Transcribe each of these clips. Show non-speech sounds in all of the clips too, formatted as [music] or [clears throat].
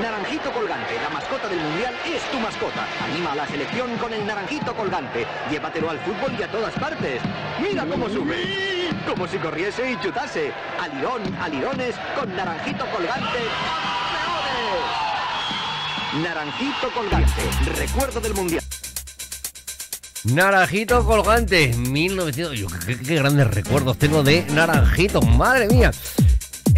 Naranjito Colgante, la mascota del Mundial, es tu mascota. Anima a la selección con el Naranjito Colgante. Llévatelo al fútbol y a todas partes. Mira cómo sube. Como si corriese y chutase. Alirón, alirones, con Naranjito Colgante. Naranjito Colgante, recuerdo del Mundial. Naranjito Colgante, 1900. Yo, qué grandes recuerdos tengo de Naranjito, madre mía.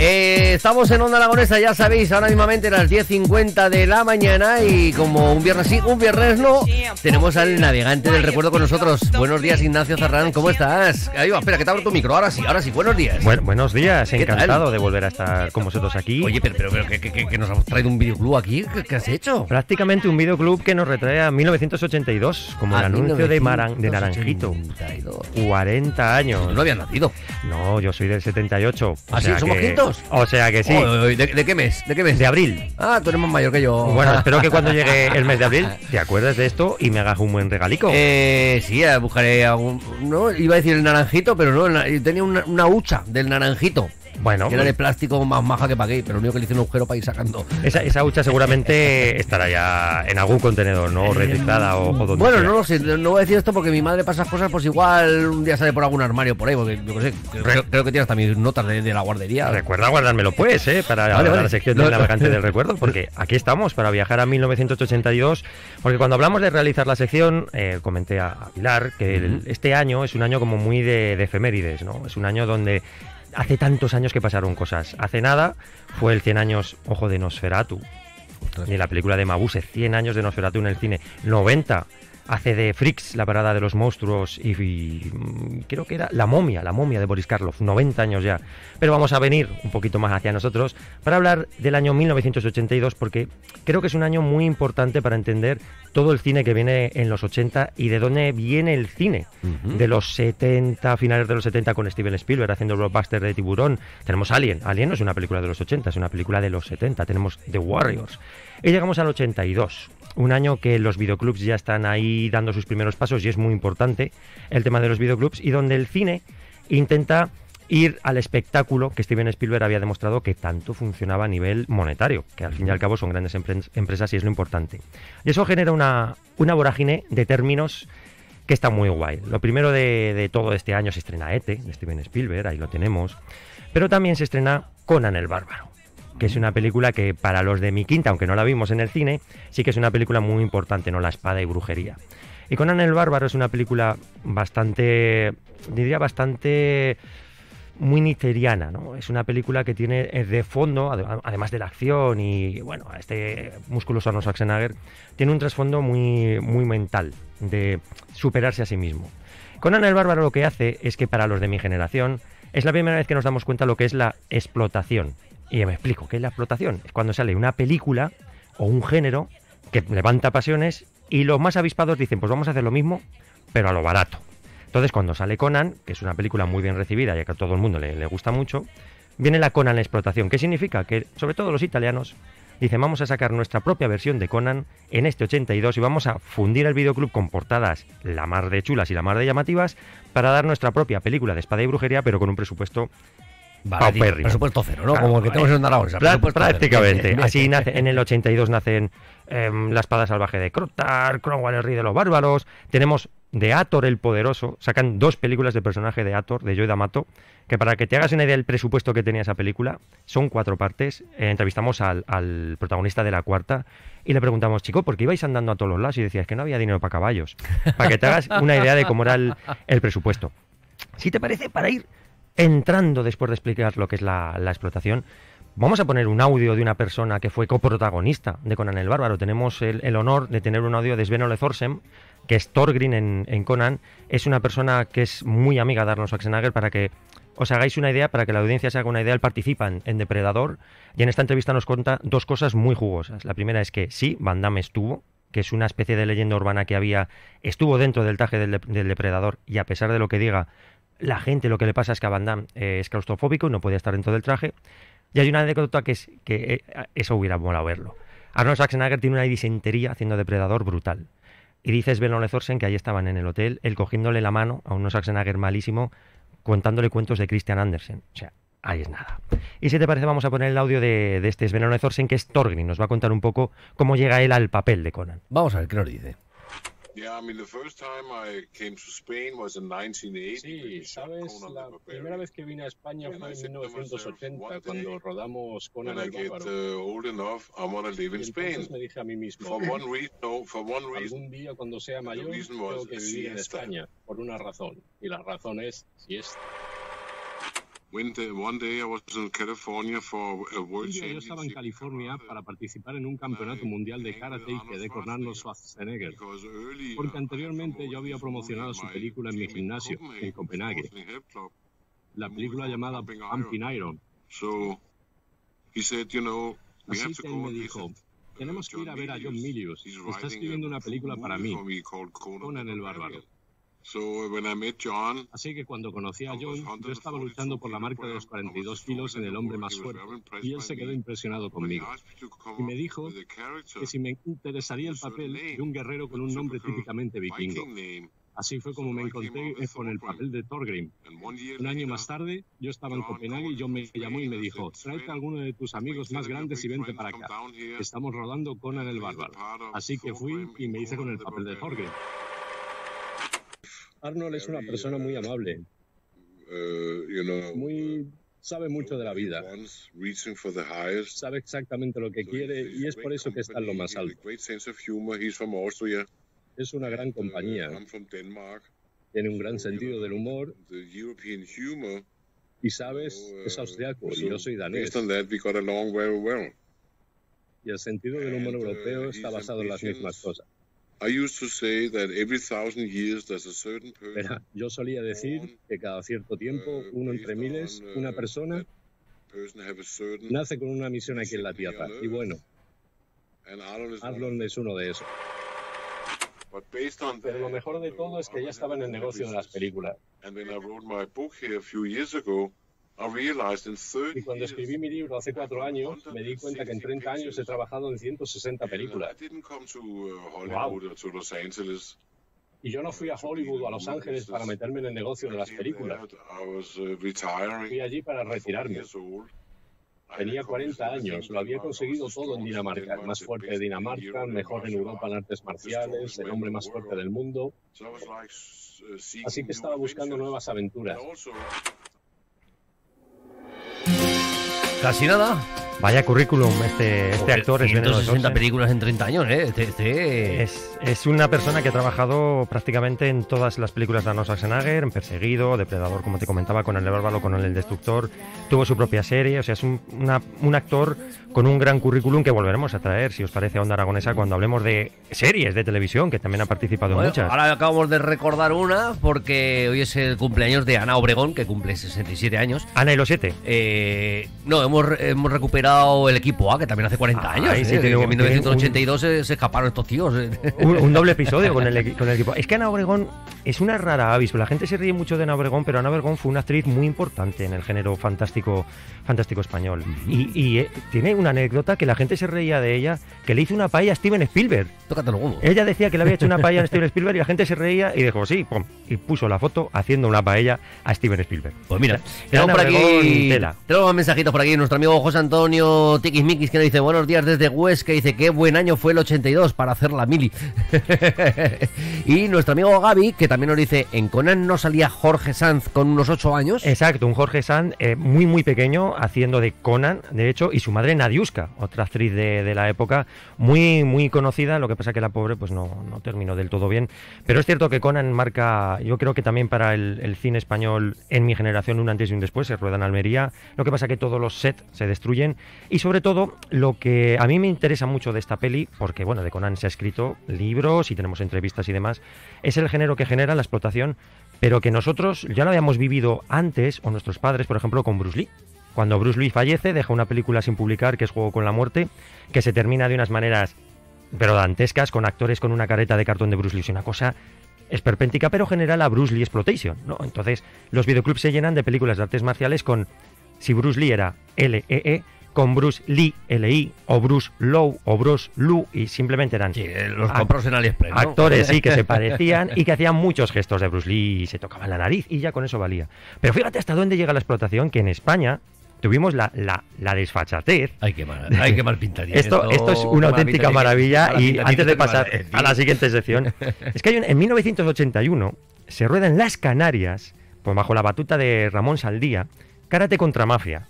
Eh, estamos en Onda lagonesa ya sabéis, ahora mismo a las 10.50 de la mañana y como un viernes sí, un viernes no, tenemos al navegante del recuerdo con nosotros. Buenos días, Ignacio Zarrán, ¿cómo estás? Ahí espera, que te abro tu micro, ahora sí, ahora sí, buenos días. buenos días, encantado de volver a estar con vosotros aquí. Oye, pero, pero, que, nos has traído un videoclub aquí, ¿qué, has hecho? Prácticamente un videoclub que nos retrae a 1982, como el anuncio de, Maran, de Naranjito. 40 años. No habían nacido. No, yo soy del 78. ¿Así? ¿Ah, sí? ¿Somos que... O sea que sí. ¿de, qué mes? ¿De qué mes? De abril. Ah, tú eres más mayor que yo. Bueno, espero que cuando llegue [laughs] el mes de abril te acuerdes de esto y me hagas un buen regalico. Eh, sí, buscaré algún. No, iba a decir el naranjito, pero no, tenía una, una hucha del naranjito. Bueno. Era de pues- plástico más maja que pagué, pero lo único que le hice un agujero para ir sacando. Esa, esa hucha seguramente [laughs] estará ya en algún contenedor, ¿no? Reciclada o, o donde Bueno, no lo sé, no voy a decir esto porque mi madre pasa cosas, pues igual un día sale por algún armario por ahí, porque yo qué sé, creo, que tienes también notas de, la guardería. Recuerda guardármelo pues, ¿eh? Para la sección la navegante del recuerdo, porque [laughs] aquí estamos, para viajar a 1982, porque cuando hablamos de realizar la sección, eh, comenté a, Pilar que este año es un año como muy de, de efemérides, ¿no? Es un año donde hace tantos años que pasaron cosas. Hace nada fue el 100 años, ojo, de Nosferatu. Ni la película de Mabuse, 100 años de Nosferatu en el cine. 90 hace de Fricks... la parada de los monstruos y, mm, creo que era La momia, la momia de Boris Karloff, 90 años ya. Pero vamos a venir un poquito más hacia nosotros para hablar del año 1982 porque creo que es un año muy importante para entender todo el cine que viene en los 80 y de dónde viene el cine. De los 70, finales de los 70 con Steven Spielberg haciendo blockbuster de Tiburón. Tenemos Alien. Alien no es una película de los 80, es una película de los 70. Tenemos The Warriors. Y llegamos al 82, un año que los videoclubs ya están ahí dando sus primeros pasos y es muy importante el tema de los videoclubs y donde el cine intenta ir al espectáculo que Steven Spielberg había demostrado que tanto funcionaba a nivel monetario, que al fin y al cabo son grandes empresas y es lo importante. Y eso genera una, una vorágine de términos que está muy guay. Lo primero de, de todo este año se estrena ETE, de Steven Spielberg, ahí lo tenemos, pero también se estrena Conan el Bárbaro que es una película que para los de mi quinta, aunque no la vimos en el cine, sí que es una película muy importante, ¿no? La espada y brujería. Y Conan el Bárbaro es una película bastante, diría bastante muy niteriana, ¿no? Es una película que tiene eh, de fondo, además de la acción y, bueno, este musculoso sarno Schwarzenegger, tiene un trasfondo muy, muy mental, de superarse a sí mismo. con Ana el Bárbaro lo que hace es que para los de mi generación es la primera vez que nos damos cuenta lo que es la explotación. Y me explico, ¿qué es la explotación? Es cuando sale una película o un género que levanta pasiones y los más avispados dicen, pues vamos a hacer lo mismo, pero a lo barato. Entonces, cuando sale Conan, que es una película muy bien recibida y que a todo el mundo le, gusta mucho, viene la Conan explotación. ¿Qué significa? Que sobre todo los italianos dicen vamos a sacar nuestra propia versión de Conan en este 82 y vamos a fundir el videoclub con portadas la mar de chulas y la mar de llamativas para dar nuestra propia película de espada y brujería pero con un presupuesto Presupuesto cero, ¿no? Como que tenemos en Prácticamente. Así en el 82 nacen em, La Espada Salvaje de Crotar, Cromwell el Rey de los Bárbaros. Tenemos de Ator el Poderoso. Sacan dos películas de personaje de Ator, de Joy D'Amato, que para que te hagas una idea del presupuesto que tenía esa película, son cuatro partes. Eh, entrevistamos al, protagonista de la cuarta y le preguntamos, chico, ¿por qué ibais andando a todos los lados? Y decías que no había dinero para caballos. Para que te hagas una idea de cómo era el, el presupuesto. Si te parece, para ir entrando después de explicar lo que es la, explotación, Vamos a poner un audio de una persona que fue coprotagonista de Conan el Bárbaro. Tenemos el, honor de tener un audio de Sven Ole que es en, Conan. Es una persona que es muy amiga de Arnold Schwarzenegger para que os hagáis una idea, para que la audiencia se haga una idea. Él participa en, Depredador y en esta entrevista nos cuenta dos cosas muy jugosas. La primera es que sí, Van Damme estuvo, que es una especie de leyenda urbana que había, estuvo dentro del taje del Depredador y a pesar de lo que diga, la gente lo que le pasa es que a Van Damme eh, es claustrofóbico y no puede estar dentro del traje. Y hay una anécdota que es que eh, eso hubiera molado verlo. Arnold Schwarzenegger tiene una disentería haciendo depredador brutal. Y dice Sven Ole que ahí estaban en el hotel, él cogiéndole la mano a un Schwarzenegger malísimo, contándole cuentos de Christian Andersen. O sea, ahí es nada. Y si te parece, vamos a poner el audio de, este Sven que es Torgrin, Nos va a contar un poco cómo llega él al papel de Conan. Vamos a ver qué nos dice. Sí, sabes, la primera vez que vine a España fue en 1980 cuando rodamos con el Bárbaro. Uh, y entonces me dije a mí mismo, algún día cuando sea mayor tengo que vivir en España, por una razón. Y la razón es si es un día yo estaba en California para participar en un campeonato mundial de karate y quedé con Arnold Schwarzenegger, porque anteriormente yo había promocionado su película en mi gimnasio, en Copenhague, la película llamada Pumping Iron. Así que él me dijo, uh, tenemos que ir a ver a John Milius, está escribiendo una película para mí, Conan el Bárbaro. Así que cuando conocí a John, yo estaba luchando por la marca de los 42 kilos en el hombre más fuerte y él se quedó impresionado conmigo. Y me dijo que si me interesaría el papel de un guerrero con un nombre típicamente vikingo. Así fue como me encontré eh, con el papel de Thorgrim. Un año más tarde, yo estaba en Copenhague y John me llamó y me dijo, trae a alguno de tus amigos más grandes y vente para acá. Estamos rodando Conan el Bárbaro. Así que fui y me hice con el papel de Thorgrim. Arnold es una persona muy amable, uh, muy uh, sabe mucho de la vida, sabe exactamente lo que quiere y es por eso que está en lo más alto. Es una gran uh, compañía, tiene un gran sentido del humor y sabes, es austriaco y yo soy danés. Y el sentido del humor europeo está basado en las mismas cosas yo solía decir que cada cierto tiempo, uh, uno entre miles, una uh, persona nace con una misión aquí en la Tierra. Y bueno, Arlon es uno de esos. Pero lo mejor de uh, todo es que ya estaba en el negocio de las películas. Y cuando escribí mi libro hace cuatro años, me di cuenta que en 30 años he trabajado en 160 películas. Uh, wow. Y yo no fui a Hollywood o a Los Ángeles para meterme en el negocio de las películas. Uh, fui allí para retirarme. Tenía 40 años, lo había conseguido todo en Dinamarca. El más fuerte de Dinamarca, mejor en Europa en artes marciales, el hombre más fuerte del mundo. Uh, Así que estaba buscando nuevas aventuras. Casi nada. Vaya currículum, este, este actor es ¿eh? películas en 30 años, ¿eh? este, este Es, una persona que ha trabajado prácticamente en todas las películas de Arnold Schwarzenegger, en Perseguido, Depredador, como te comentaba, con El Bárbaro, con El Destructor. Tuvo su propia serie, o sea, es un, actor con un gran currículum que volveremos a traer, si os parece, a Onda Aragonesa cuando hablemos de series de televisión, que también ha participado en muchas. Ahora acabamos de recordar una, porque hoy es el cumpleaños de Ana Obregón, que cumple 67 años. Ana y los 7. Eh, no, hemos recuperado el equipo A, que también hace 40 años. ¿eh? en 1982 se, escaparon estos tíos. ¿eh? [laughs] Un, doble episodio con el, [laughs] el equipo. Es que Ana Obregón es una rara avis. La gente se ríe mucho de Ana Obregón, pero Ana Obregón fue una actriz muy importante en el género fantástico, fantástico español. Y, eh, tiene una anécdota que la gente se reía de ella, que le hizo una paella a Steven Spielberg. Tócate los Ella decía que le había hecho una [laughs] paella a Steven Spielberg y la gente se reía y dijo, sí, y puso la foto haciendo una paella a Steven Spielberg. Pues mira, tenemos por aquí, tenemos mensajitos por aquí nuestro amigo José Antonio Antonio Miki que nos dice buenos días desde Hues, que dice qué buen año fue el 82 para hacer la mili. [laughs] y nuestro amigo Gaby, que también nos dice, en Conan no salía Jorge Sanz con unos 8 años. Exacto, un Jorge Sanz eh, muy muy pequeño haciendo de Conan, de hecho, y su madre Nadiuska, otra actriz de, la época, muy muy conocida, lo que pasa que la pobre pues no, no terminó del todo bien. Pero es cierto que Conan marca, yo creo que también para el, cine español en mi generación, un antes y un después, se rueda en Almería. Lo que pasa que todos los sets se destruyen y sobre todo, lo que a mí me interesa mucho de esta peli, porque bueno, de Conan se ha escrito libros y tenemos entrevistas y demás, es el género que genera la explotación, pero que nosotros ya lo habíamos vivido antes, o nuestros padres, por ejemplo, con Bruce Lee. Cuando Bruce Lee fallece, deja una película sin publicar, que es Juego con la Muerte, que se termina de unas maneras, pero con actores con una careta de cartón de Bruce Lee. Es una cosa esperpéntica, pero genera la Bruce Lee Exploitation, ¿no? Entonces, los videoclubs se llenan de películas de artes marciales con, si Bruce Lee era LEE, -E, e con Bruce Lee, LI, o Bruce Low, o Bruce Lu, y simplemente eran. Eh, los compros en AliExpress. Actores, sí, que se [laughs] parecían y que hacían muchos gestos de Bruce Lee y se tocaban la nariz y ya con eso valía. Pero fíjate hasta dónde llega la explotación que en España tuvimos la, desfachatez. Ay, qué mal, esto, esto, es oh, una auténtica maravilla y antes de pasar a la siguiente sección, [laughs] es que en 1981 se rueda en las Canarias, pues bajo la batuta de Ramón Saldía, Karate contra Mafia.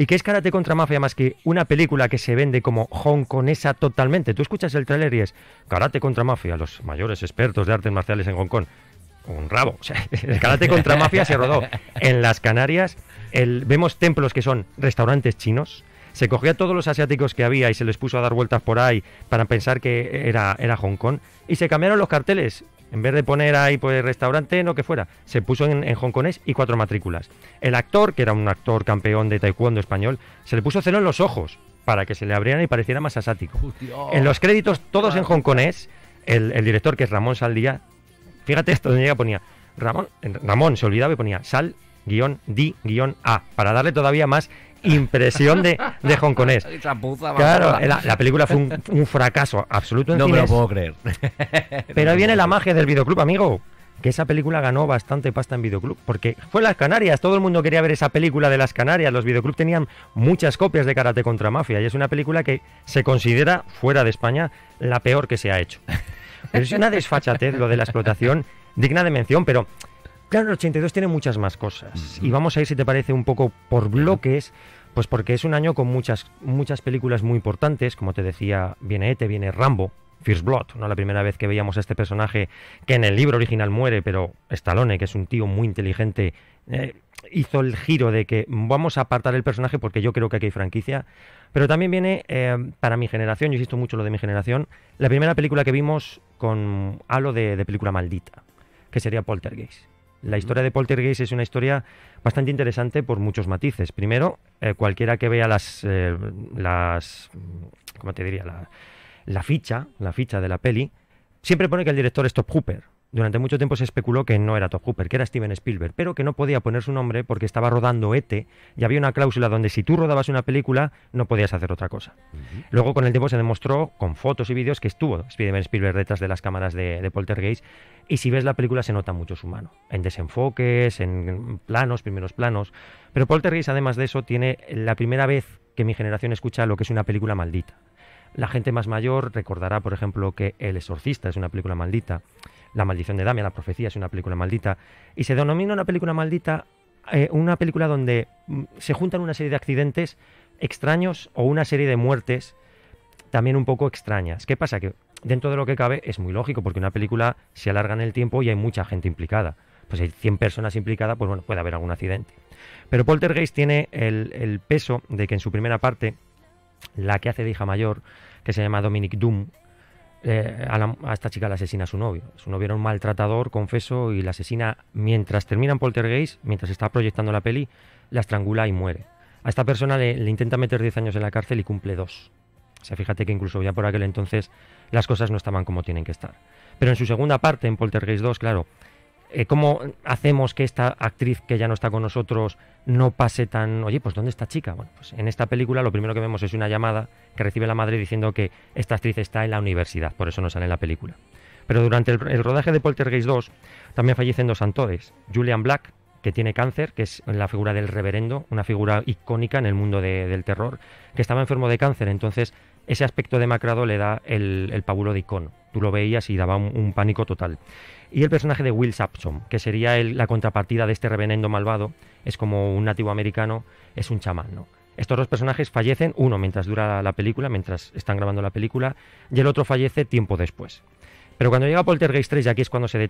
¿Y qué es Karate contra Mafia más que una película que se vende como hongkonesa totalmente? Tú escuchas el trailer y es Karate contra Mafia, los mayores expertos de artes marciales en Hong Kong. Un rabo. [laughs] Karate contra Mafia se rodó en las Canarias. vemos templos que son restaurantes chinos se cogió a todos los asiáticos que había y se les puso a dar vueltas por ahí para pensar que era, era Hong Kong. Y se cambiaron los carteles. En vez de poner ahí pues restaurante, no que fuera, se puso en, en hongkonés y cuatro matrículas. El actor, que era un actor campeón de taekwondo español, se le puso cero en los ojos para que se le abrieran y pareciera más asático. en los créditos, todos en hongkonés, el, el director, que es Ramón Saldía, fíjate esto, donde llega ponía Ramón, Ramón se olvidaba y ponía sal guión di a para darle todavía más impresión de, de hongkonés. [laughs] Claro, la, película fue un, [laughs] fracaso absoluto. no me lo puedo creer. [laughs] Pero ahí viene la magia del videoclub, amigo que esa película ganó bastante pasta en videoclub, porque fue Las Canarias, todo el mundo quería ver esa película de Las Canarias, los videoclub tenían muchas copias de Karate contra Mafia, y es una película que se considera, fuera de España, la peor que se ha hecho. es una desfachatez lo de la explotación, digna de mención, pero Claro, el 82 tiene muchas más cosas. Y vamos a ir, si te parece, un poco por bloques, pues porque es un año con muchas, muchas películas muy importantes. Como te decía, viene Ete, viene Rambo, First Blood, ¿no? la primera vez que veíamos a este personaje que en el libro original muere, pero Stallone, que es un tío muy inteligente, eh, hizo el giro de que vamos a apartar el personaje porque yo creo que aquí hay franquicia. Pero también viene eh, para mi generación, yo insisto mucho lo de mi generación, la primera película que vimos con halo de película maldita, que sería Poltergeist. La historia de Poltergeist es una historia bastante interesante por muchos matices. Primero, eh, cualquiera que vea las, eh, las ¿cómo te diría? La, la, ficha, la ficha de la peli, siempre pone que el director es Top Hooper. Durante mucho tiempo se especuló que no era Top Hooper, que era Steven Spielberg, pero que no podía poner su nombre porque estaba rodando ET y había una cláusula donde si tú rodabas una película no podías hacer otra cosa. Luego con el tiempo se demostró con fotos y vídeos que estuvo Steven Spielberg detrás de las cámaras de, Poltergeist y si ves la película se nota mucho su mano, en desenfoques, en planos, primeros planos. Pero Poltergeist además de eso tiene la primera vez que mi generación escucha lo que es una película maldita. La gente más mayor recordará, por ejemplo, que El Exorcista es una película maldita. La maldición de Damien, la profecía, es una película maldita. Y se denomina una película maldita eh, una película donde mm, se juntan una serie de accidentes extraños o una serie de muertes también un poco extrañas. ¿Qué pasa? Que dentro de lo que cabe es muy lógico, porque una película se alarga en el tiempo y hay mucha gente implicada. Pues hay 100 personas implicadas, pues bueno, puede haber algún accidente. Pero Poltergeist tiene el, peso de que en su primera parte, la que hace de hija mayor, que se llama Dominic Doom, eh, a, esta chica la asesina a su novio. Su novio era un maltratador, confeso, y la asesina, mientras en Poltergeist, mientras está proyectando la peli, la estrangula y muere. A esta persona le, le intenta meter 10 años en la cárcel y cumple 2. O sea, fíjate que incluso ya por aquel entonces las cosas no estaban como tienen que estar. Pero en su segunda parte, en Poltergeist 2, claro, eh, ¿cómo hacemos que esta actriz que ya no está con nosotros no pase tan, oye, pues ¿dónde está chica? Bueno, pues en esta película lo primero que vemos es una llamada que recibe la madre diciendo que esta actriz está en la universidad, por eso no sale en la película. Pero durante el, rodaje de Poltergeist 2 también fallecen dos Antores. Julian Black, que tiene cáncer, que es la figura del reverendo, una figura icónica en el mundo del terror, que estaba enfermo de cáncer, entonces ese aspecto demacrado le da el, pabulo de icono. Tú lo veías y daba un pánico total. Y el personaje de Will Sampson, que sería la contrapartida de este revenendo malvado, es como un nativo americano, es un chamán, ¿no? Estos dos personajes fallecen, uno mientras dura la película, mientras están grabando la película, y el otro fallece tiempo después. Pero cuando llega Poltergeist 3, y aquí es cuando se,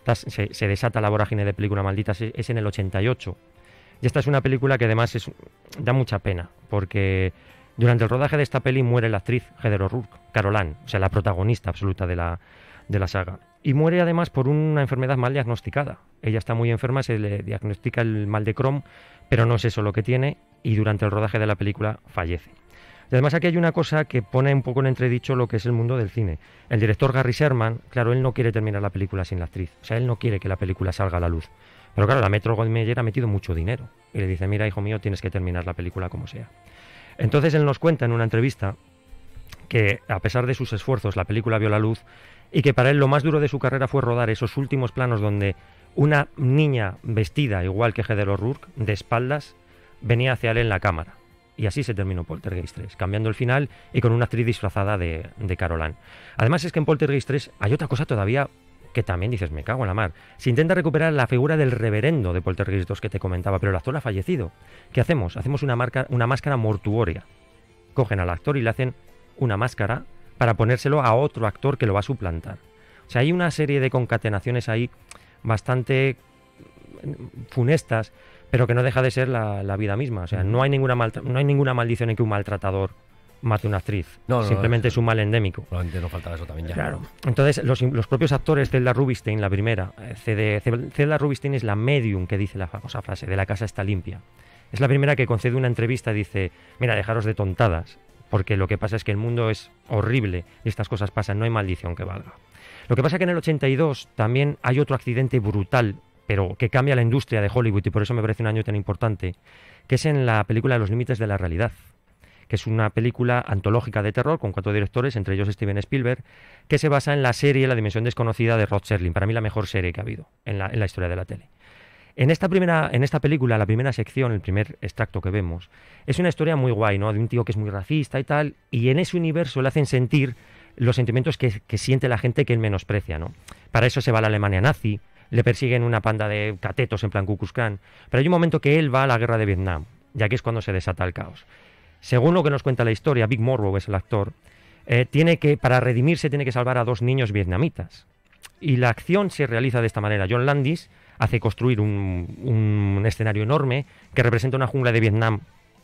desata la vorágine de película maldita, es en el 88. Y esta es una película que además da mucha pena, porque durante el rodaje de esta peli muere la actriz Heather O'Rourke, Carolan, o sea, la protagonista absoluta de la, de la saga y muere además por una enfermedad mal diagnosticada. Ella está muy enferma, se le diagnostica el mal de Crohn, pero no es eso lo que tiene y durante el rodaje de la película fallece. además aquí hay una cosa que pone un poco en entredicho lo que es el mundo del cine. El director Gary Sherman, claro, él no quiere terminar la película sin la actriz. O sea, él no quiere que la película salga a la luz. Pero claro, la Metro goldmeyer ha metido mucho dinero. Y le dice, mira, hijo mío, tienes que terminar la película como sea. Entonces él nos cuenta en una entrevista que, a pesar de sus esfuerzos, la película vio la luz y que para él lo más duro de su carrera fue rodar esos últimos planos donde una niña vestida igual que Heather Rourke, de espaldas, venía hacia él en la cámara. Y así se terminó Poltergeist 3, cambiando el final y con una actriz disfrazada de, de Carolan. Además es que en Poltergeist 3 hay otra cosa todavía que también dices, me cago en la mar. Se intenta recuperar la figura del reverendo de Poltergeist 2 que te comentaba, pero el actor ha fallecido. ¿Qué hacemos? Hacemos una, marca, una máscara mortuoria. Cogen al actor y le hacen una máscara para ponérselo a otro actor que lo va a suplantar. O sea, hay una serie de concatenaciones ahí bastante funestas, pero que no deja de ser la, vida misma. O sea, no hay, ninguna maldición en que un maltratador mate una actriz. No, Simplemente es un mal endémico. Probablemente no faltaba eso también ya. Claro. Entonces, los, propios actores, Zelda Rubinstein, la primera, eh, Zelda Rubinstein es la medium que dice la famosa frase, de la casa está limpia. Es la primera que concede una entrevista y dice, mira, dejaros de tontadas porque lo que pasa es que el mundo es horrible y estas cosas pasan, no hay maldición que valga. Lo que pasa es que en el 82 también hay otro accidente brutal, pero que cambia la industria de Hollywood y por eso me parece un año tan importante, que es en la película Los Límites de la Realidad, que es una película antológica de terror con cuatro directores, entre ellos Steven Spielberg, que se basa en la serie La Dimensión Desconocida de Rod Serling, para mí la mejor serie que ha habido en la, en la historia de la tele. En esta, primera, en esta película, la primera sección, el primer extracto que vemos, es una historia muy guay, ¿no? De un tío que es muy racista y tal, y en ese universo le hacen sentir los sentimientos que, siente la gente que él menosprecia, ¿no? Para eso se va a la Alemania nazi, le persiguen una panda de catetos en plan Kukuskan, pero hay un momento que él va a la guerra de Vietnam, ya que es cuando se desata el caos. Según lo que nos cuenta la historia, Big Morrow, es el actor, eh, tiene que, para redimirse, tiene que salvar a dos niños vietnamitas. Y la acción se realiza de esta manera. John Landis hace construir un, escenario enorme que representa una jungla de Vietnam,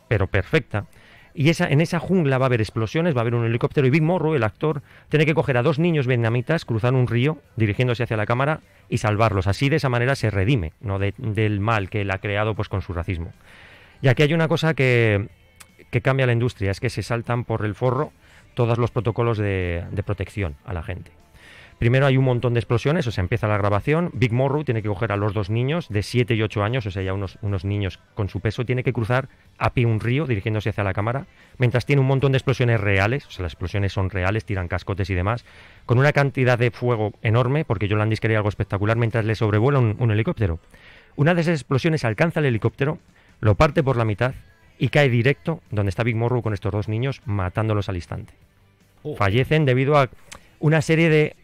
pero perfecta. Y esa, en esa jungla va a haber explosiones, va a haber un helicóptero y Big Morro, el actor, tiene que coger a dos niños vietnamitas, cruzar un río, dirigiéndose hacia la cámara y salvarlos. Así de esa manera se redime del mal que él ha creado pues, con su racismo. Y aquí hay una cosa que, cambia la industria, es que se saltan por el forro todos los protocolos de protección a la gente. Primero hay un montón de explosiones, o sea, empieza la grabación. Big Morrow tiene que coger a los dos niños de 7 y 8 años, o sea, ya unos, unos niños con su peso, tiene que cruzar a pie un río dirigiéndose hacia la cámara, mientras tiene un montón de explosiones reales, o sea, las explosiones son reales, tiran cascotes y demás, con una cantidad de fuego enorme, porque Yolandis quería algo espectacular, mientras le sobrevuela un, helicóptero. Una de esas explosiones alcanza el helicóptero, lo parte por la mitad y cae directo donde está Big Morrow con estos dos niños, matándolos al instante. Oh. Fallecen debido a una serie de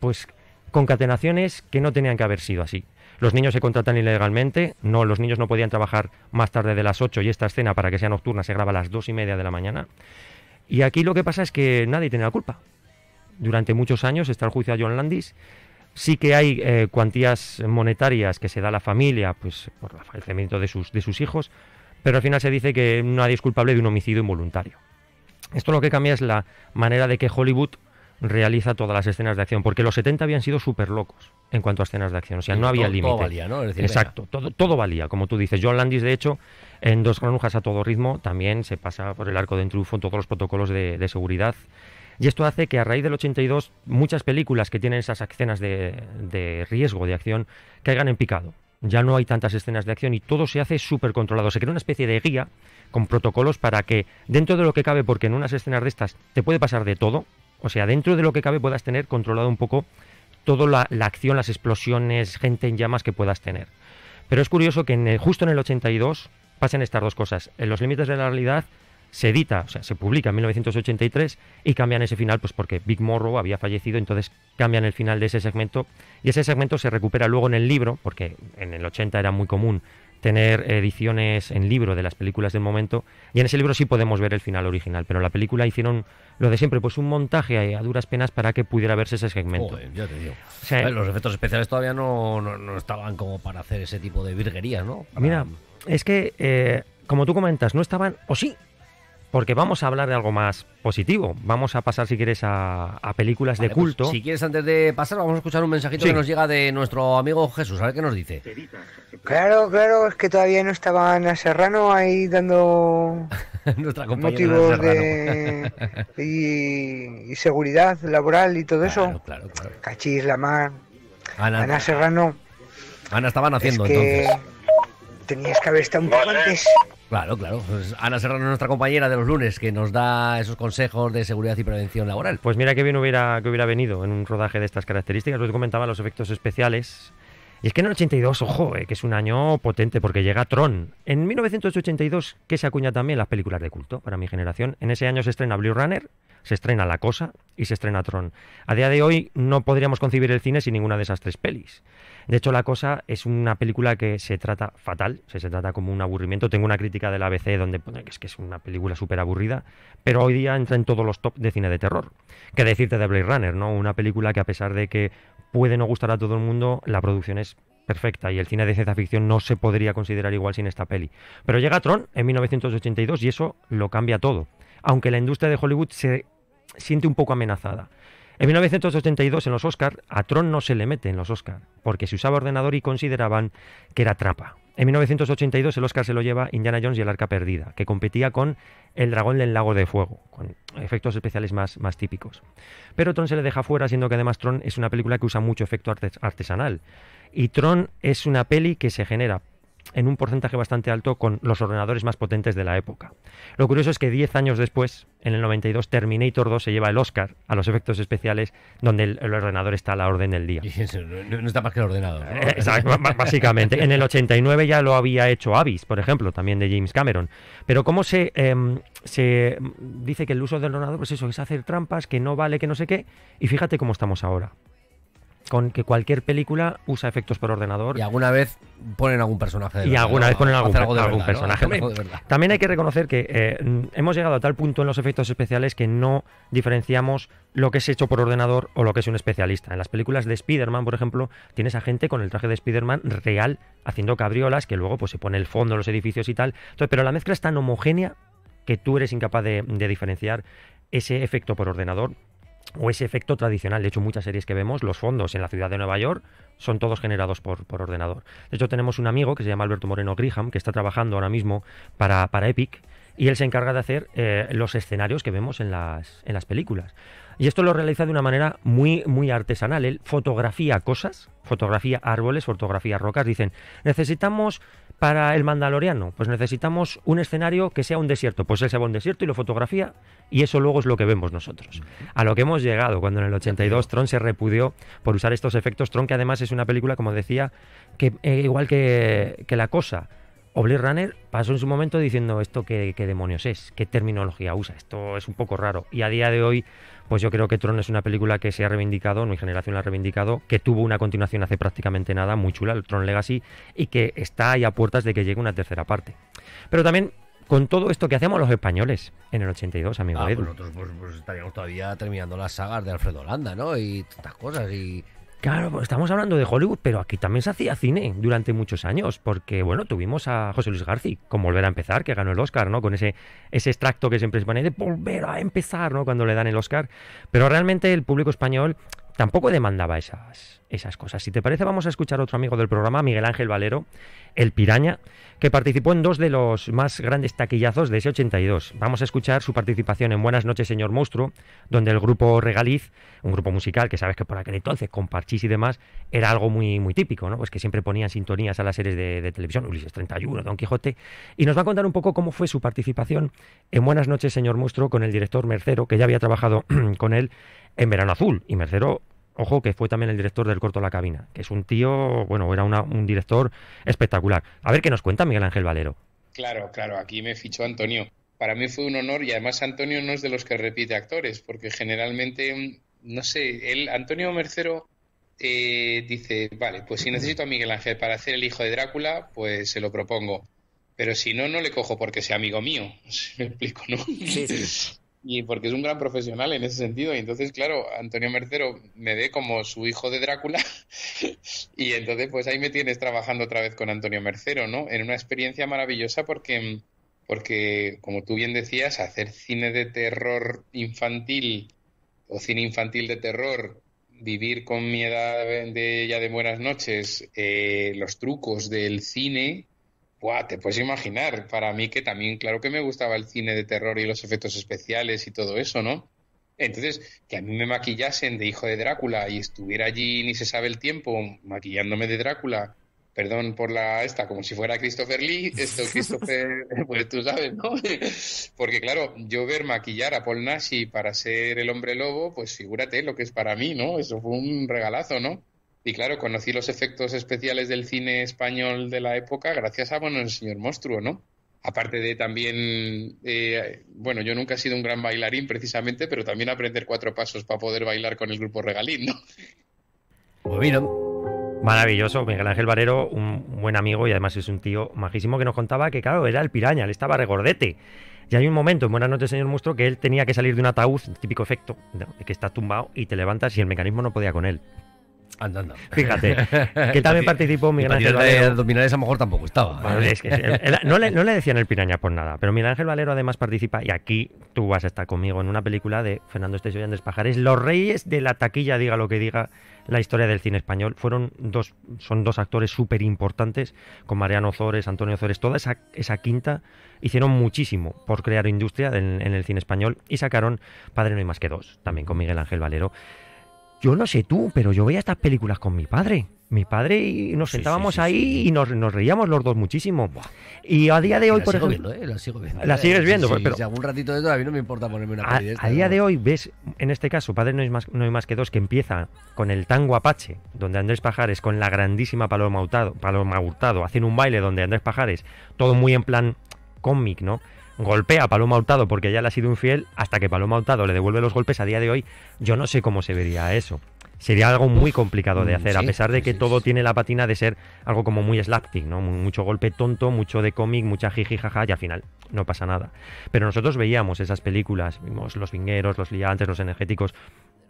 pues concatenaciones que no tenían que haber sido así. Los niños se contratan ilegalmente, no, los niños no podían trabajar más tarde de las 8 y esta escena para que sea nocturna se graba a las 2 y media de la mañana. Y aquí lo que pasa es que nadie tiene la culpa. Durante muchos años está el juicio a John Landis. Sí que hay eh, cuantías monetarias que se da a la familia pues, por el fallecimiento de sus, de sus hijos, pero al final se dice que nadie es culpable de un homicidio involuntario. Esto lo que cambia es la manera de que Hollywood realiza todas las escenas de acción, porque los 70 habían sido súper locos en cuanto a escenas de acción, o sea, no había límite. Todo valía, ¿no? Exacto, todo, todo valía, como tú dices. John Landis, de hecho, en Dos granujas a todo ritmo también se pasa por el arco de entrufo todos los protocolos de, seguridad. Y esto hace que a raíz del 82 muchas películas que tienen esas escenas de, de riesgo, de acción, caigan en picado. Ya no hay tantas escenas de acción y todo se hace súper controlado. Se crea una especie de guía con protocolos para que, dentro de lo que cabe, porque en unas escenas de estas te puede pasar de todo, o sea, dentro de lo que cabe puedas tener controlado un poco toda la, acción, las explosiones, gente en llamas que puedas tener. Pero es curioso que en justo en el 82 pasen estas dos cosas. En los límites de la realidad se edita, o sea, se publica en 1983 y cambian ese final, pues porque Big Morrow había fallecido, entonces cambian el final de ese segmento y ese segmento se recupera luego en el libro, porque en el 80 era muy común tener ediciones en libro de las películas del momento y en ese libro sí podemos ver el final original, pero la película hicieron lo de siempre, pues un montaje a, duras penas para que pudiera verse ese segmento. los efectos especiales todavía no, no, estaban como para hacer ese tipo de virguería, ¿no? Mira, es que eh, como tú comentas, no estaban, o sí, porque vamos a hablar de algo más positivo. Vamos a pasar, si quieres, a, películas de pues, culto. si quieres, antes de pasar, vamos a escuchar un mensajito que nos llega de nuestro amigo Jesús, a ver qué nos dice. Claro, claro, es que todavía no estaba Ana Serrano ahí dando [laughs] Nuestra motivos de, [laughs] y, seguridad laboral y todo eso. Claro, claro. Cachis, Lamar, Ana, Serrano. Ana estaba haciendo entonces tenías que haber estado un poco antes. Claro, claro. Pues Ana Serrano, nuestra compañera de los lunes, que nos da esos consejos de seguridad y prevención laboral. Pues mira qué bien hubiera, que hubiera venido en un rodaje de estas características. Lo que comentaba, los efectos especiales y es que en el 82, ojo, eh, que es un año potente porque llega Tron. En 1982, que se acuña también las películas de culto para mi generación, en ese año se estrena Blue Runner, se estrena La Cosa y se estrena Tron. A día de hoy no podríamos concebir el cine sin ninguna de esas tres pelis. De hecho, La Cosa es una película que se trata fatal, se, se trata como un aburrimiento. Tengo una crítica del ABC donde pone que es, que es una película súper aburrida, pero hoy día entra en todos los top de cine de terror. ¿Qué decirte de Blade Runner, ¿no? Una película que a pesar de que puede no gustar a todo el mundo, la producción es perfecta y el cine de ciencia ficción no se podría considerar igual sin esta peli. Pero llega Tron en 1982 y eso lo cambia todo, aunque la industria de Hollywood se siente un poco amenazada. En 1982 en los Oscars a Tron no se le mete en los Oscars porque se usaba ordenador y consideraban que era trapa. En 1982 el Oscar se lo lleva Indiana Jones y el Arca Perdida, que competía con El Dragón del Lago de Fuego, con efectos especiales más, más típicos. Pero Tron se le deja fuera, siendo que además Tron es una película que usa mucho efecto artesanal. Y Tron es una peli que se genera en un porcentaje bastante alto con los ordenadores más potentes de la época. Lo curioso es que 10 años después, en el 92, Terminator 2 se lleva el Oscar a los efectos especiales donde el, ordenador está a la orden del día. [laughs] no, está más que el ordenador. Eh, básicamente. En el 89 ya lo había hecho Avis, por ejemplo, también de James Cameron. Pero cómo se, em, se dice que el uso del ordenador, pues eso, es hacer trampas, que no vale, que no sé qué. Y fíjate cómo estamos ahora con que cualquier película usa efectos por ordenador. Y alguna vez ponen algún personaje. De y alguna vez ponen algún, personaje. También hay que reconocer que eh, hemos llegado a tal punto en los efectos especiales que no diferenciamos lo que es hecho por ordenador o lo que es un especialista. En las películas de Spider-Man, por ejemplo, tienes a gente con el traje de Spider-Man real haciendo cabriolas que luego pues, se pone el fondo, los edificios y tal. pero la mezcla es tan homogénea que tú eres incapaz de diferenciar ese efecto por ordenador o ese efecto tradicional. De hecho, muchas series que vemos, los fondos en la ciudad de Nueva York son todos generados por, ordenador. De hecho, tenemos un amigo que se llama Alberto Moreno Griham, que está trabajando ahora mismo para, para Epic, y él se encarga de hacer eh, los escenarios que vemos en las, en las películas. Y esto lo realiza de una manera muy, muy artesanal. Él fotografía cosas, fotografía árboles, fotografía rocas. Dicen, necesitamos para el Mandaloriano? Pues necesitamos un escenario que sea un desierto. Pues él se va un desierto y lo fotografía y eso luego es lo que vemos nosotros. A lo que hemos llegado cuando en el 82 Tron se repudió por usar estos efectos. Tron que además es una película, como decía, que eh, igual que La Cosa, Obli Runner pasó en su momento diciendo esto qué, demonios es, qué terminología usa, esto es un poco raro. Y a día de hoy, pues yo creo que Tron es una película que se ha reivindicado, mi generación la ha reivindicado, que tuvo una continuación hace prácticamente nada, muy chula, el Tron Legacy, y que está ahí a puertas de que llegue una tercera parte. Pero también con todo esto que hacemos los españoles en el 82, amigo ah, nosotros pues, pues, estaríamos todavía terminando las sagas de Alfredo Holanda, ¿no? Y tantas cosas, y Claro, pues estamos hablando de Hollywood, pero aquí también se hacía cine durante muchos años, porque bueno, tuvimos a José Luis García con Volver a empezar, que ganó el Oscar, ¿no? Con ese, ese extracto que siempre se pone de volver a empezar, ¿no? Cuando le dan el Oscar. Pero realmente el público español tampoco demandaba esas, esas cosas. Si te parece, vamos a escuchar a otro amigo del programa, Miguel Ángel Valero, el Piraña, que participó en dos de los más grandes taquillazos de ese 82. Vamos a escuchar su participación en Buenas noches, señor monstruo, donde el grupo Regaliz, un grupo musical que sabes que por aquel entonces, con parchís y demás, era algo muy, muy típico, ¿no? Pues que siempre ponían sintonías a las series de, de televisión, Ulises 31, Don Quijote, y nos va a contar un poco cómo fue su participación en Buenas noches, señor monstruo, con el director Mercero, que ya había trabajado [clears throat] con él en Verano Azul, y Mercero ojo, que fue también el director del corto La Cabina, que es un tío, bueno, era un director espectacular. A ver qué nos cuenta Miguel Ángel Valero. Claro, claro, aquí me fichó Antonio. Para mí fue un honor y además Antonio no es de los que repite actores, porque generalmente, no sé, él, Antonio Mercero eh, dice, vale, pues si necesito a Miguel Ángel para hacer el hijo de Drácula, pues se lo propongo. Pero si no, no le cojo porque sea amigo mío. [laughs] ¿Me explico, no? sí y porque es un gran profesional en ese sentido. Y entonces, claro, Antonio Mercero me ve como su hijo de Drácula [laughs] y entonces pues ahí me tienes trabajando otra vez con Antonio Mercero, ¿no? En una experiencia maravillosa porque, porque como tú bien decías, hacer cine de terror infantil o cine infantil de terror vivir con mi edad de ya de buenas noches eh, los trucos del cine Buah, te puedes imaginar, para mí que también, claro que me gustaba el cine de terror y los efectos especiales y todo eso, ¿no? Entonces, que a mí me maquillasen de hijo de Drácula y estuviera allí ni se sabe el tiempo maquillándome de Drácula, perdón por la esta, como si fuera Christopher Lee, esto Christopher, [laughs] pues tú sabes, ¿no? [laughs] Porque claro, yo ver maquillar a Paul Nashi para ser el hombre lobo, pues figúrate lo que es para mí, ¿no? Eso fue un regalazo, ¿no? Y claro, conocí los efectos especiales del cine español de la época gracias a, bueno, el señor monstruo, ¿no? Aparte de también, eh, bueno, yo nunca he sido un gran bailarín precisamente, pero también aprender cuatro pasos para poder bailar con el grupo Regalín, ¿no? Pues mira, maravilloso, Miguel Ángel Varero, un buen amigo y además es un tío majísimo que nos contaba que, claro, era el piraña, le estaba regordete. Y hay un momento en Buenas noches, señor monstruo, que él tenía que salir de un ataúd, típico efecto, que está tumbado y te levantas y el mecanismo no podía con él. Andando. Fíjate, [laughs] que también participó Miguel Ángel Valero. a lo mejor tampoco estaba. ¿eh? no, le, decían el piraña por nada, pero Miguel Ángel Valero además participa, y aquí tú vas a estar conmigo, en una película de Fernando Esteso y Andrés Pajares, Los Reyes de la Taquilla, diga lo que diga la historia del cine español. Fueron dos, son dos actores súper importantes, con Mariano Zores, Antonio Zores, toda esa, quinta hicieron muchísimo por crear industria en el cine español y sacaron Padre No hay más que dos, también con Miguel Ángel Valero. Yo no sé tú, pero yo veía estas películas con mi padre. Mi padre y nos sentábamos ahí y nos, reíamos los dos muchísimo. Y a día de hoy, la por ejemplo. Viendo, ¿eh? La sigo viendo. La sigues viendo, pero. Si algún ratito de mí no me importa ponerme una a, A día de hoy, ves, en este caso, Padre no hay, más, no hay más que dos, que empieza con el tango Apache, donde Andrés Pajares con la grandísima Paloma Hurtado, Paloma Hurtado hacen un baile donde Andrés Pajares, todo muy en plan cómic, ¿no? golpea a Paloma Hurtado porque ya le ha sido infiel, hasta que Paloma Hurtado le devuelve los golpes a día de hoy, yo no sé cómo se vería eso. Sería algo muy complicado de mm, hacer, a pesar de que todo tiene la patina de ser algo como muy slapstick, ¿no? Mucho golpe tonto, mucho de cómic, mucha jiji jaja, y al final no pasa nada. Pero nosotros veíamos esas películas, vimos Los Vingueros, Los Liantes, Los Energéticos,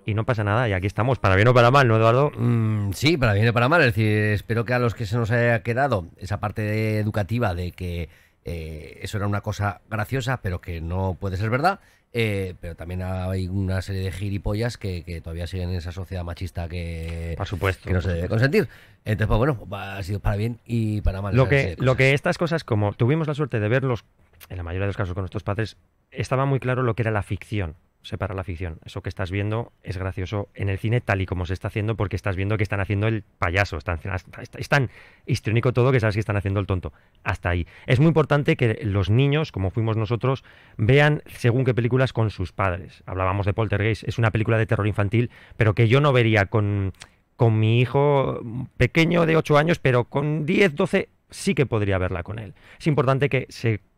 y no pasa nada, y aquí estamos, para bien o para mal, ¿no, Eduardo? Mm, sí, para bien o para mal, es decir, espero que a los que se nos haya quedado esa parte educativa de que eh, eso era una cosa graciosa, pero que no puede ser verdad. Eh, pero también hay una serie de gilipollas que, que, todavía siguen en esa sociedad machista que, supuesto, que no se debe consentir. Entonces, pues bueno, pues, ha sido para bien y para mal. Lo que, lo que estas cosas, como tuvimos la suerte de verlos, en la mayoría de los casos con nuestros padres, estaba muy claro lo que era la ficción separa la ficción. Eso que estás viendo es gracioso en el cine tal y como se está haciendo porque estás viendo que están haciendo el payaso. Están, es tan histriónico todo que sabes que están haciendo el tonto. Hasta ahí. Es muy importante que los niños, como fuimos nosotros, vean según qué películas con sus padres. Hablábamos de Poltergeist. Es una película de terror infantil, pero que yo no vería con, con mi hijo pequeño de 8 años, pero con 10, 12 sí que podría verla con él. Es importante que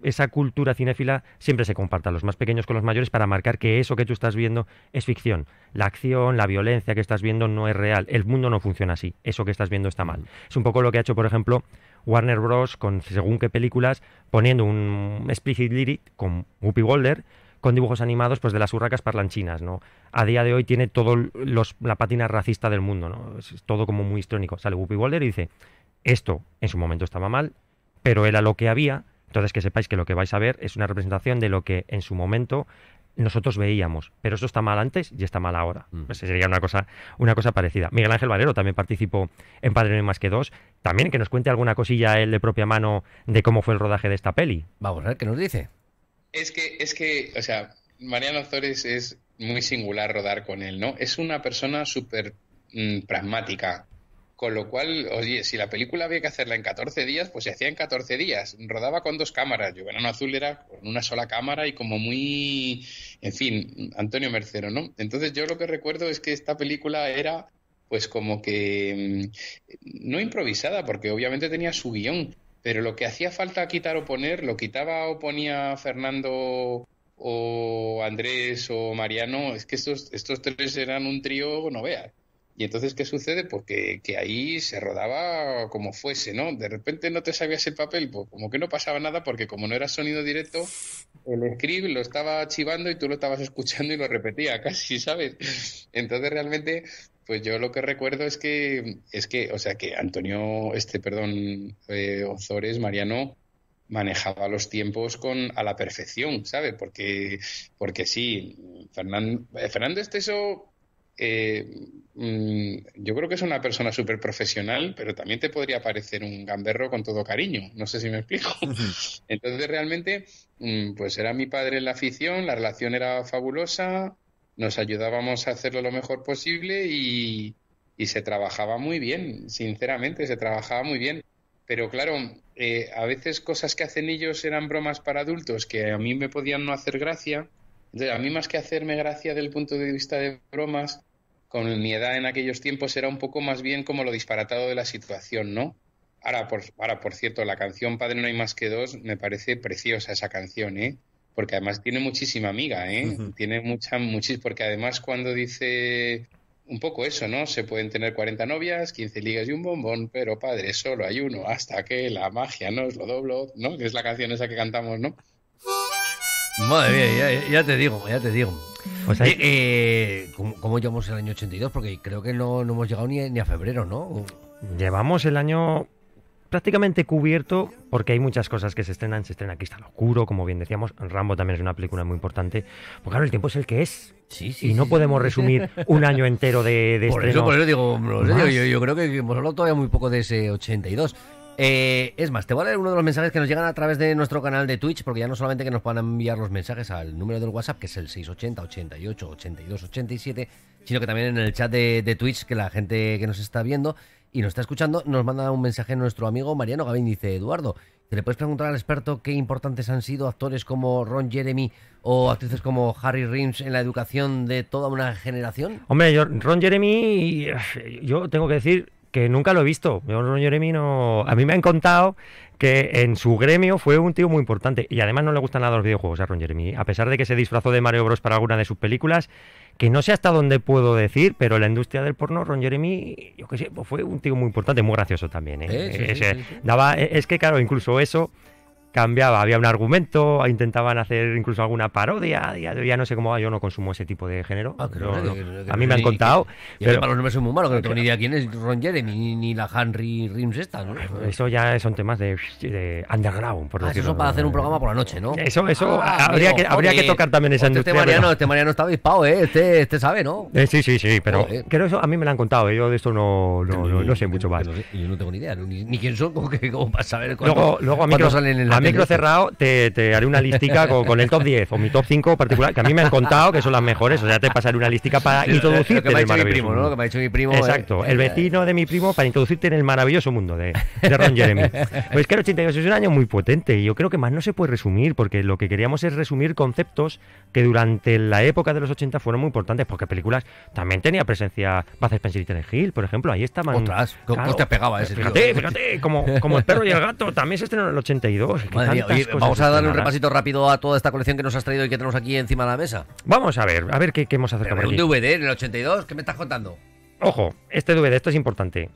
esa cultura cinéfila siempre se comparta, los más pequeños con los mayores, para marcar que eso que tú estás viendo es ficción. La acción, la violencia que estás viendo no es real. El mundo no funciona así. Eso que estás viendo está mal. Es un poco lo que ha hecho, por ejemplo, Warner Bros. con según qué películas, poniendo un explicit lyric con Whoopi Wolder con dibujos animados pues de las urracas parlanchinas, ¿no? A día de hoy tiene todo la patina racista del mundo, ¿no? Es todo como muy histrónico. Sale Whoopi Wolder y dice esto en su momento estaba mal, pero era lo que había. Entonces que sepáis que lo que vais a ver es una representación de lo que en su momento nosotros veíamos, pero eso está mal antes y está mal ahora. Pues sería una cosa, una cosa parecida. Miguel Ángel Valero también participó en Padre No más que dos. También que nos cuente alguna cosilla él de propia mano de cómo fue el rodaje de esta peli. Vamos a ver qué nos dice. Es que, es que, o sea, Mariano Azores es muy singular rodar con él, ¿no? Es una persona súper mm, pragmática. Con lo cual, oye, si la película había que hacerla en 14 días, pues se hacía en 14 días. Rodaba con dos cámaras. Verano Azul era con una sola cámara y como muy. En fin, Antonio Mercero, ¿no? Entonces yo lo que recuerdo es que esta película era, pues como que. Mm, no improvisada, porque obviamente tenía su guión. Pero lo que hacía falta quitar o poner, lo quitaba o ponía Fernando o Andrés o Mariano. Es que estos, estos tres eran un trío, no veas y entonces, ¿qué sucede? Porque que, ahí se rodaba como fuese, ¿no? De repente no te sabías el papel, pues como que no pasaba nada porque como no era sonido directo, el script lo estaba archivando y tú lo estabas escuchando y lo repetía [laughs] casi, ¿sabes? Entonces realmente, pues yo lo que recuerdo es que, es que o sea, que Antonio, este, perdón, eh, Ozores, Mariano, manejaba los tiempos con a la perfección, ¿sabes? Porque, porque sí, Fernando eh, Fernando Esteso eh, mm, yo creo que es una persona súper profesional, pero también te podría parecer un gamberro con todo cariño. No sé si me explico. [laughs] Entonces, realmente, mm, pues era mi padre en la afición, la relación era fabulosa, nos ayudábamos a hacerlo lo mejor posible y, y se trabajaba muy bien, sinceramente, se trabajaba muy bien. Pero claro, eh, a veces cosas que hacen ellos eran bromas para adultos que a mí me podían no hacer gracia. Entonces, a mí más que hacerme gracia del punto de vista de bromas, con mi edad en aquellos tiempos era un poco más bien como lo disparatado de la situación, ¿no? Ahora, por, ahora, por cierto, la canción Padre no hay más que dos me parece preciosa esa canción, ¿eh? Porque además tiene muchísima amiga, ¿eh? Tiene mucha, muchísima porque además cuando dice un poco eso, ¿no? Se pueden tener 40 novias, 15 ligas y un bombón, pero padre, solo hay uno, hasta que la magia no es lo doblo, ¿no? Que es la canción esa que cantamos, ¿no? Madre mía, ya, te digo, ya te digo. Pues eh, eh, ¿cómo, llevamos el año 82? Porque creo que no, no hemos llegado ni, a febrero, ¿no? Llevamos el año prácticamente cubierto porque hay muchas cosas que se estrenan. Se estrena lo Oscuro, como bien decíamos. Rambo también es una película muy importante. Porque claro, el tiempo es el que es. Sí, sí, y no podemos resumir un año entero de, de estrenos. por eso digo, yo, yo, creo que hemos hablado todavía muy poco de ese 82. Eh, es más, te voy a leer uno de los mensajes que nos llegan a través de nuestro canal de Twitch, porque ya no solamente que nos puedan enviar los mensajes al número del WhatsApp, que es el 680 88 82 87, sino que también en el chat de, Twitch, que la gente que nos está viendo y nos está escuchando, nos manda un mensaje nuestro amigo Mariano Gavín. Dice, Eduardo, ¿te le puedes preguntar al experto qué importantes han sido actores como Ron Jeremy o actrices como Harry Rims en la educación de toda una generación? Hombre, Ron Jeremy, yo tengo que decir que nunca lo he visto. Jeremy no... A mí me han contado que en su gremio fue un tío muy importante. Y además no le gustan nada los videojuegos a Ron Jeremy. A pesar de que se disfrazó de Mario Bros para alguna de sus películas, que no sé hasta dónde puedo decir, pero la industria del porno, Ron Jeremy, yo qué sé, pues fue un tío muy importante, muy gracioso también. ¿eh? E, es que claro, incluso eso cambiaba, había un argumento, intentaban hacer incluso alguna parodia, ya, no sé cómo va, yo no consumo ese tipo de género. Ah, a mí me han contado. pero, para los nombres es muy malo, que no tengo ni idea quién es Ron Jeremy ni, la Henry Rims esta, ¿no? Pues eso ya son temas de, underground, por lo ah, decirlo. Eso para hacer un programa por la noche, ¿no? Eso, eso ah, habría, que, habría que tocar también esa este Este Mariano está avispado, ¿eh? Este, este sabe, ¿no? Eh, sí, sí, sí, pero creo eso a mí me lo han contado, ¿eh? yo de esto no, no, no sé mucho más. yo no tengo ni idea, ni, quién son, [laughs] como, que, como para saber cuándo, luego, luego a mí salen en la micro cerrado te, haré una listica [laughs] con, el top 10 o mi top 5 particular, que a mí me han contado que son las mejores. O sea, te pasaré una listica para introducirte que me ha dicho mi primo. Exacto, el vecino de mi primo para introducirte en el maravilloso mundo de, Ron Jeremy. [laughs] Pues que el 82 es un año muy potente y yo creo que más no se puede resumir, porque lo que queríamos es resumir conceptos que durante la época de los 80 fueron muy importantes, porque películas también tenía presencia Buzz Spencer y Terence Hill, por ejemplo, ahí estaban... Otras, ¿Cómo te pegaba ese Fíjate, fíjate, como, el perro y el gato, también se estrenó en el 82 vamos a dar un repasito rápido a toda esta colección que nos has traído y que tenemos aquí encima de la mesa. Vamos a ver, a ver qué, hemos acercado. Pero, un DVD en el 82, ¿qué me estás contando? Ojo, este DVD, esto es importante.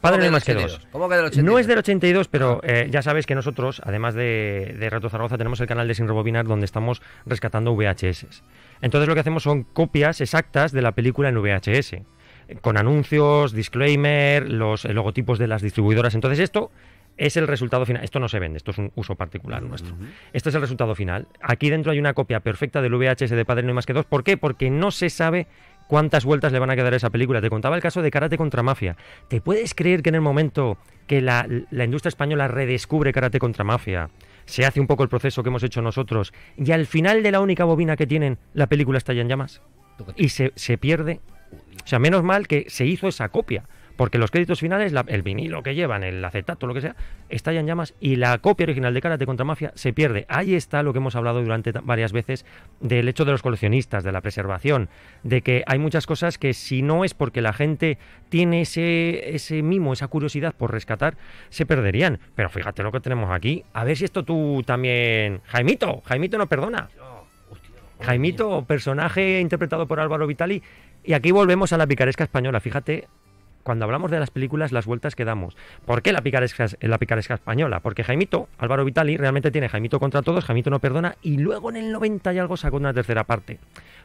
Padre no más que dos. ¿Cómo que del 82? No es del 82, pero eh, ya sabes que nosotros, además de, de Reto Zaragoza, tenemos el canal de Sin Rebobinar donde estamos rescatando VHS. Entonces lo que hacemos son copias exactas de la película en VHS, con anuncios, disclaimer, los eh, logotipos de las distribuidoras. Entonces esto es el resultado final. Esto no se vende, esto es un uso particular nuestro. Este es el resultado final. Aquí dentro hay una copia perfecta del VHS de Padre No más que dos. ¿Por qué? Porque no se sabe cuántas vueltas le van a quedar a esa película. Te contaba el caso de Karate contra Mafia. ¿Te puedes creer que en el momento que la, industria española redescubre Karate contra Mafia, se hace un poco el proceso que hemos hecho nosotros y al final de la única bobina que tienen, la película está ya en llamas? Y se, se pierde. O sea, menos mal que se hizo esa copia porque los créditos finales, el vinilo que llevan, el acetato, lo que sea, está en llamas y la copia original de Karate contra Mafia se pierde. Ahí está lo que hemos hablado durante varias veces del hecho de los coleccionistas, de la preservación, de que hay muchas cosas que si no es porque la gente tiene ese, ese mimo, esa curiosidad por rescatar, se perderían. Pero fíjate lo que tenemos aquí. A ver si esto tú también... Jaimito, Jaimito no perdona. Jaimito, personaje interpretado por Álvaro Vitali. Y aquí volvemos a la picaresca española. Fíjate cuando hablamos de las películas las vueltas que damos. ¿Por qué la picaresca, la picaresca española? Porque Jaimito, Álvaro Vitali, realmente tiene Jaimito contra todos, Jaimito no perdona, y luego en el 90 y algo sacó una tercera parte.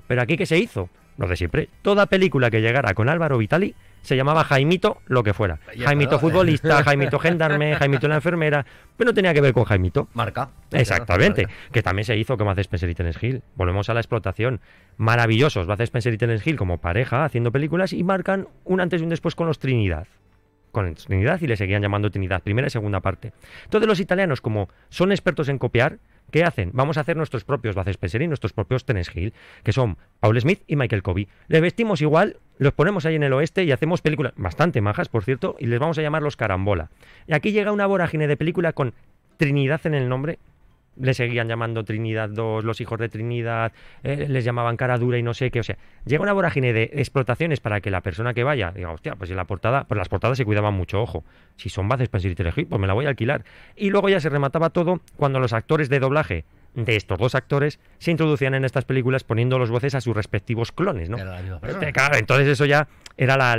Pero aquí, ¿qué se hizo? Lo de siempre. Toda película que llegara con Álvaro Vitali se llamaba Jaimito lo que fuera. Jaimito futbolista, Jaimito gendarme, Jaimito la enfermera, pero no tenía que ver con Jaimito. Marca. Exactamente. Que también se hizo como hace Spencer y Terence Volvemos a la explotación. Maravillosos. Va a Spencer y Terence como pareja haciendo películas y marcan un antes y un después con los Trinidad. Con Trinidad y le seguían llamando Trinidad, primera y segunda parte. todos los italianos, como son expertos en copiar, ¿Qué hacen? Vamos a hacer nuestros propios Baces Spencer y nuestros propios Tennis Hill, que son Paul Smith y Michael Kobe. Les vestimos igual, los ponemos ahí en el oeste y hacemos películas bastante majas, por cierto, y les vamos a llamar los Carambola. Y aquí llega una vorágine de película con Trinidad en el nombre, le seguían llamando Trinidad 2, los hijos de Trinidad, eh, les llamaban cara dura y no sé qué. O sea, llega una vorágine de explotaciones para que la persona que vaya diga, hostia, pues en la portada, pues las portadas se cuidaban mucho, ojo. Si son bases para elegir pues me la voy a alquilar. Y luego ya se remataba todo cuando los actores de doblaje de estos dos actores se introducían en estas películas poniendo los voces a sus respectivos clones, ¿no? entonces eso ya era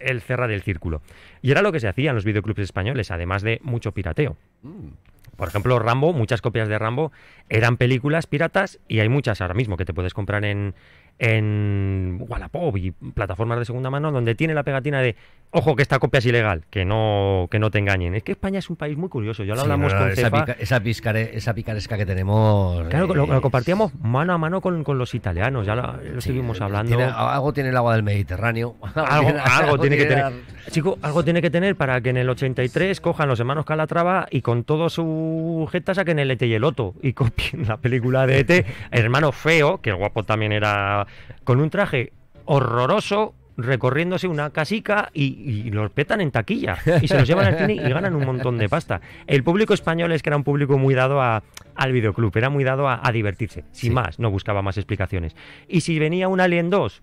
el cerrar del círculo. Y era lo que se hacía en los videoclubs españoles, además de mucho pirateo. Mm por ejemplo, Rambo, muchas copias de Rambo eran películas piratas y hay muchas ahora mismo que te puedes comprar en, en Wallapop y plataformas de segunda mano donde tiene la pegatina de Ojo que esta copia es ilegal, que no, que no te engañen. Es que España es un país muy curioso, ya lo hablamos con esa, esa, picaresca que tenemos. Claro, lo, compartíamos mano a mano con, los italianos, ya lo, seguimos hablando. algo tiene el agua del Mediterráneo. [laughs] Algo, tiene, que tener. Chico, algo tiene que tener para que en el 83 cojan los hermanos Calatrava y con todo su jeta saquen el ET y el Oto. y copien la película de ET, [laughs] hermano feo, que el guapo también era, con un traje horroroso recorriéndose una casica y, los petan en taquilla y se los llevan al cine y ganan un montón de pasta. El público español es que era un público muy dado a, al videoclub, era muy dado a, divertirse, sin más, no buscaba más explicaciones. Y si venía un Alien 2,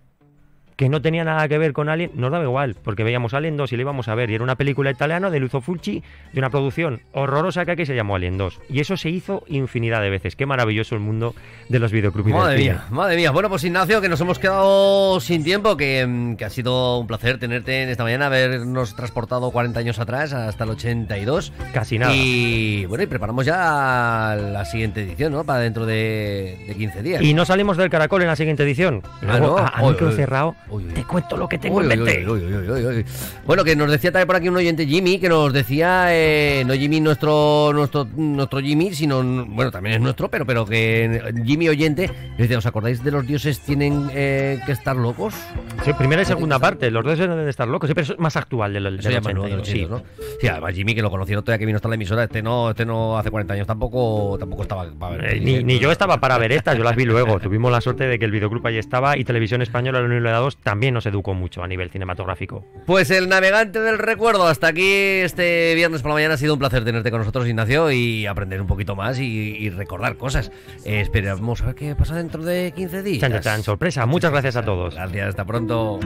que no tenía nada que ver con Alien, nos daba igual, porque veíamos Alien 2 y lo íbamos a ver. Y era una película italiana de Luzo Fulci, de una producción horrorosa que aquí se llamó Alien 2. Y eso se hizo infinidad de veces. Qué maravilloso el mundo de los videoclubes. Madre mía, madre mía. Bueno, pues Ignacio, que nos hemos quedado sin tiempo, que, mm, ha sido un placer tenerte en esta mañana, habernos transportado 40 años atrás hasta el 82. Casi nada. Y bueno, y preparamos ya la siguiente edición, ¿no? Para dentro de, 15 días. Y no salimos del caracol en la siguiente edición. ah, no. a, cerrado te cuento lo que tengo en mente. Bueno, que nos decía también por aquí un oyente Jimmy, que nos decía, eh, no Jimmy nuestro, nuestro, Jimmy, sino, bueno, también es nuestro, pero, pero que Jimmy oyente, decía, ¿os acordáis de los dioses tienen eh, que estar locos? Sí, primera y segunda parte, los dioses deben estar locos, sí, pero eso es más actual del, de sí. sí, además Jimmy, que lo conocí todavía que vino hasta la emisora, este no, este no hace 40 años tampoco, tampoco estaba eh, ni, yo estaba para ver estas, yo las vi luego. Tuvimos la suerte de que el videoclub ahí estaba y Televisión Española lo único también nos educó mucho a nivel cinematográfico. Pues el navegante del recuerdo, hasta aquí este viernes por la mañana ha sido un placer tenerte con nosotros, Ignacio, y aprender un poquito más y, recordar cosas. Eh, esperamos a ver qué pasa dentro de 15 días. Chan, sorpresa. Muchas gracias a todos. Gracias, hasta pronto.